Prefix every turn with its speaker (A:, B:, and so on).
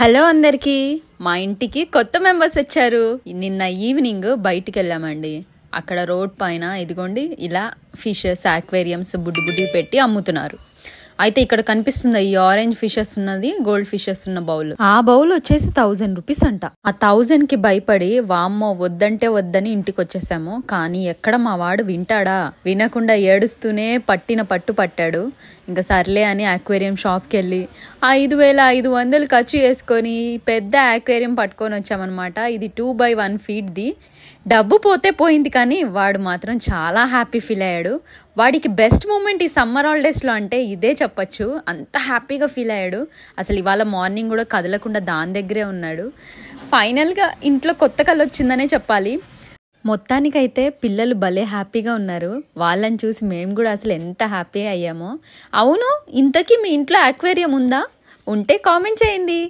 A: hello అందరికీ మా ఇంటికి కొత్త మెంబర్స్ వచ్చారు నిన్న ఈవినింగ్ బయటికి వెళ్ళామండి అక్కడ రోడ్ పైన ఇదిగోండి ఇలా ఫిషెస్ ఆక్వేరియంస్ బుడ్డి బుడ్డి పెట్టి అమ్ముతున్నారు అయితే ఇక్కడ కనిపిస్తుంది ఈ ఆరెంజ్ ఫిషెస్ ఉన్నది గోల్డ్ ఫిషెస్ ఉన్న బౌల్ ఆ బౌల్ వచ్చేసి థౌజండ్ రూపీస్ అంట ఆ థౌజండ్ కి భయపడి వామ్మో వద్దంటే వద్దని ఇంటికి వచ్చేసాము కానీ ఎక్కడ మా వాడు వింటాడా వినకుండా ఏడుస్తూనే పట్టిన పట్టు పట్టాడు ఇంకా సర్లే అని అక్వేరియం షాప్కి వెళ్ళి ఐదు వేల ఐదు వందలు ఖర్చు చేసుకొని పెద్ద అక్వేరియం పట్టుకొని వచ్చామన్నమాట ఇది టూ బై వన్ ఫీట్ది డబ్బు పోతే పోయింది కానీ వాడు మాత్రం చాలా హ్యాపీ ఫీల్ అయ్యాడు వాడికి బెస్ట్ మూమెంట్ ఈ సమ్మర్ హాలిడేస్లో అంటే ఇదే చెప్పచ్చు అంత హ్యాపీగా ఫీల్ అయ్యాడు అసలు ఇవాళ మార్నింగ్ కూడా కదలకుండా దాని దగ్గరే ఉన్నాడు ఫైనల్గా ఇంట్లో కొత్త కళ వచ్చిందనే చెప్పాలి మొత్తానికైతే పిల్లలు భలే హ్యాపీగా ఉన్నారు వాళ్ళని చూసి మేము కూడా అసలు ఎంత హ్యాపీ అయ్యామో అవును ఇంతకీ మీ ఇంట్లో అక్వేరియం ఉందా ఉంటే కామెంట్ చేయండి